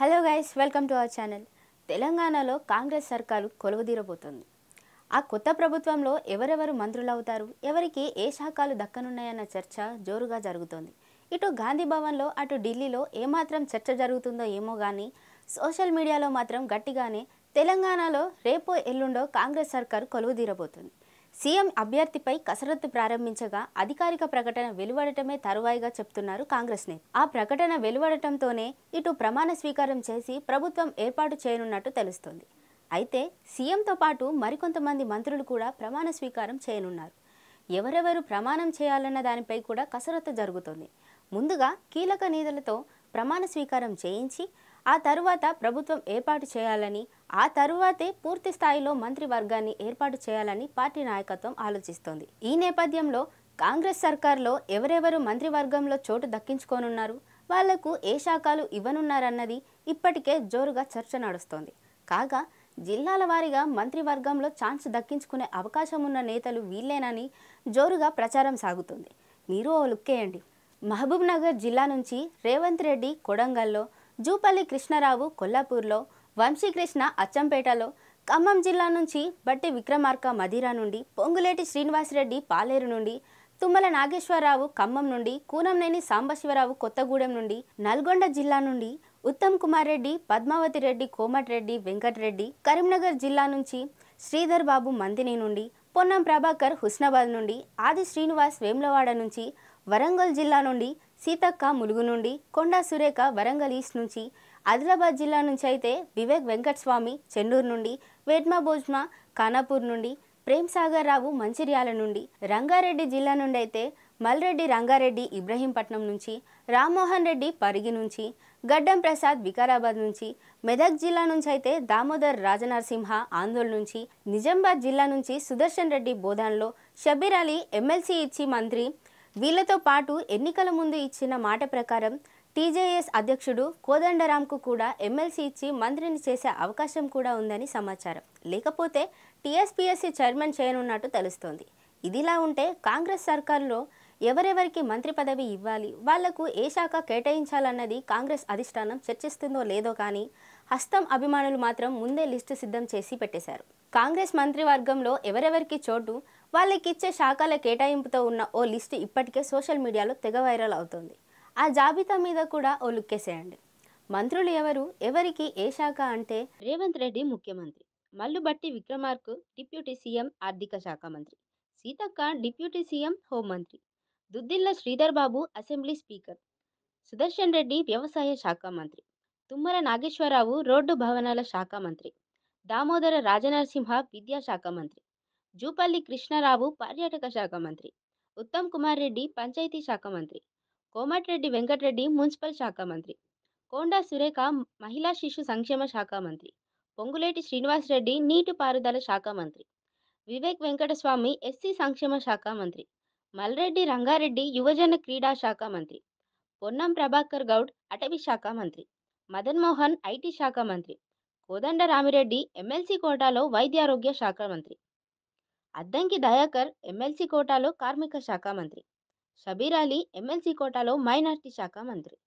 hello guys welcome to our channel తెలంగాణలో కాంగ్రెస్ సర్కారు కొలువుదీరబోతుంది ఆ కొత్త ప్రభుత్వంలో ఎవరెవరు మంత్రులు అవుతారు ఎవరికి ఏ శాఖలు దక్కనున్నాయన్న చర్చ జోరుగా జరుగుతోంది ఇటు గాంధీ భవన్లో అటు ఢిల్లీలో ఏమాత్రం చర్చ జరుగుతుందో ఏమో కానీ సోషల్ మీడియాలో మాత్రం గట్టిగానే తెలంగాణలో రేపో ఎల్లుండో కాంగ్రెస్ సర్కారు కొలువుదీరబోతుంది సీఎం అభ్యర్థిపై కసరత్తు ప్రారంభించగా అధికారిక ప్రకటన వెలువడటమే తరువాయిగా చెప్తున్నారు కాంగ్రెస్ నేత ఆ ప్రకటన వెలువడటంతోనే ఇటు ప్రమాణ స్వీకారం చేసి ప్రభుత్వం ఏర్పాటు చేయనున్నట్టు తెలుస్తోంది అయితే సీఎంతో పాటు మరికొంతమంది మంత్రులు కూడా ప్రమాణ స్వీకారం చేయనున్నారు ఎవరెవరు ప్రమాణం చేయాలన్న దానిపై కూడా కసరత్తు జరుగుతోంది ముందుగా కీలక నేతలతో ప్రమాణ స్వీకారం చేయించి ఆ తరువాత ప్రభుత్వం ఏర్పాటు చేయాలని ఆ తరువాతే పూర్తి స్థాయిలో మంత్రివర్గాన్ని ఏర్పాటు చేయాలని పార్టీ నాయకత్వం ఆలోచిస్తోంది ఈ నేపథ్యంలో కాంగ్రెస్ సర్కార్లో ఎవరెవరు మంత్రివర్గంలో చోటు దక్కించుకోనున్నారు వాళ్లకు ఏ శాఖలు ఇవ్వనున్నారన్నది ఇప్పటికే జోరుగా చర్చ నడుస్తోంది కాగా జిల్లాల వారీగా మంత్రివర్గంలో ఛాన్స్ దక్కించుకునే అవకాశం ఉన్న నేతలు వీళ్ళేనని జోరుగా ప్రచారం సాగుతుంది మీరు ఓ లుక్కేయండి మహబూబ్ నగర్ జిల్లా నుంచి రేవంత్ రెడ్డి కొడంగల్లో జూపల్లి కృష్ణారావు కొల్లాపూర్లో వంశీకృష్ణ అచ్చంపేటలో ఖమ్మం జిల్లా నుంచి బట్టి విక్రమార్క మధిరా నుండి పొంగులేటి శ్రీనివాసరెడ్డి పాలేరు నుండి తుమ్మల నాగేశ్వరరావు ఖమ్మం నుండి కూనంనేని సాంబశివరావు కొత్తగూడెం నుండి నల్గొండ జిల్లా నుండి ఉత్తమ్ కుమార్ రెడ్డి పద్మావతి రెడ్డి కోమటిరెడ్డి వెంకటరెడ్డి కరీంనగర్ జిల్లా నుంచి శ్రీధర్ బాబు మందిని నుండి పొన్నం ప్రభాకర్ హుస్నాబాద్ నుండి ఆది శ్రీనివాస్ వేములవాడ నుంచి వరంగల్ జిల్లా నుండి సీతక్క ములుగు నుండి కొండా సురేఖ వరంగల్ ఈస్ట్ నుంచి ఆదిలాబాద్ జిల్లా నుంచి అయితే వివేక్ వెంకటస్వామి చెన్నూరు నుండి వేడ్మా భోజ్మా ఖానాపూర్ నుండి ప్రేమ్ సాగర్ రావు మంచిర్యాల నుండి రంగారెడ్డి జిల్లా నుండి అయితే మల్రెడ్డి రంగారెడ్డి ఇబ్రహీంపట్నం నుంచి రామ్మోహన్ రెడ్డి పరిగి నుంచి గడ్డం ప్రసాద్ వికారాబాద్ నుంచి మెదక్ జిల్లా నుంచి అయితే దామోదర్ రాజనరసింహ ఆందోళన నుంచి నిజామాబాద్ జిల్లా నుంచి సుదర్శన్ రెడ్డి బోధాన్లో షబీర్ అలీ ఎమ్మెల్సీ ఇచ్చి మంత్రి వీళ్లతో పాటు ఎన్నికల ముందు ఇచ్చిన మాట ప్రకారం టీజేఎస్ అధ్యక్షుడు కోదండరాంకు కూడా ఎమ్మెల్సీ ఇచ్చి మంత్రిని చేసే అవకాశం కూడా ఉందని సమాచారం లేకపోతే టీఎస్పీఎస్సీ చైర్మన్ చేయనున్నట్టు తెలుస్తోంది ఇదిలా ఉంటే కాంగ్రెస్ సర్కారులో ఎవరెవరికి మంత్రి పదవి ఇవ్వాలి వాళ్లకు ఏ శాఖ కేటాయించాలన్నది కాంగ్రెస్ అధిష్టానం చర్చిస్తుందో లేదో కానీ హస్తం అభిమానులు మాత్రం ముందే లిస్టు సిద్ధం చేసి పెట్టేశారు కాంగ్రెస్ మంత్రివర్గంలో ఎవరెవరికి చోటు వాళ్ళకిచ్చే శాఖల కేటాయింపుతో ఉన్న ఓ లిస్టు ఇప్పటికే సోషల్ మీడియాలో తెగ వైరల్ అవుతోంది ఆ జాబితా మీద కూడా ఓ లుక్కేసేయండి మంత్రులు ఎవరు ఎవరికి ఏ శాఖ అంటే రేవంత్ రెడ్డి ముఖ్యమంత్రి మల్లుబట్టి విక్రమార్కు డిప్యూటీ సీఎం ఆర్థిక శాఖ మంత్రి సీతక్క డిప్యూటీ సీఎం హోంమంత్రి దుద్దిల్ల శ్రీధర్ బాబు అసెంబ్లీ స్పీకర్ సుదర్శన్ రెడ్డి వ్యవసాయ శాఖ మంత్రి తుమ్మర నాగేశ్వరరావు రోడ్డు భవనాల శాఖ మంత్రి దామోదర రాజనరసింహ విద్యాశాఖ మంత్రి జూపల్లి కృష్ణారావు పర్యాటక శాఖ మంత్రి ఉత్తమ్ కుమార్ రెడ్డి పంచాయతీ శాఖ మంత్రి కోమటిరెడ్డి వెంకటరెడ్డి మున్సిపల్ శాఖ మంత్రి కొండా సురేఖ మహిళా శిశు సంక్షేమ శాఖ మంత్రి పొంగులేటి శ్రీనివాసరెడ్డి నీటిపారుదల శాఖ మంత్రి వివేక్ వెంకటస్వామి ఎస్సీ సంక్షేమ శాఖ మంత్రి మల్రెడ్డి రంగారెడ్డి యువజన క్రీడా శాఖ మంత్రి పొన్నం ప్రభాకర్ గౌడ్ అటవీ శాఖ మంత్రి మదన్ మోహన్ ఐటీ శాఖ మంత్రి కోదండరామిరెడ్డి ఎమ్మెల్సీ కోటాలో వైద్యారోగ్య శాఖ మంత్రి అద్దంకి దయాకర్ ఎమ్మెల్సీ కోటాలో కార్మిక శాఖ మంత్రి షబీర్ అలీ ఎమ్మెల్సీ కోటాలో మైనార్టీ శాఖ మంత్రి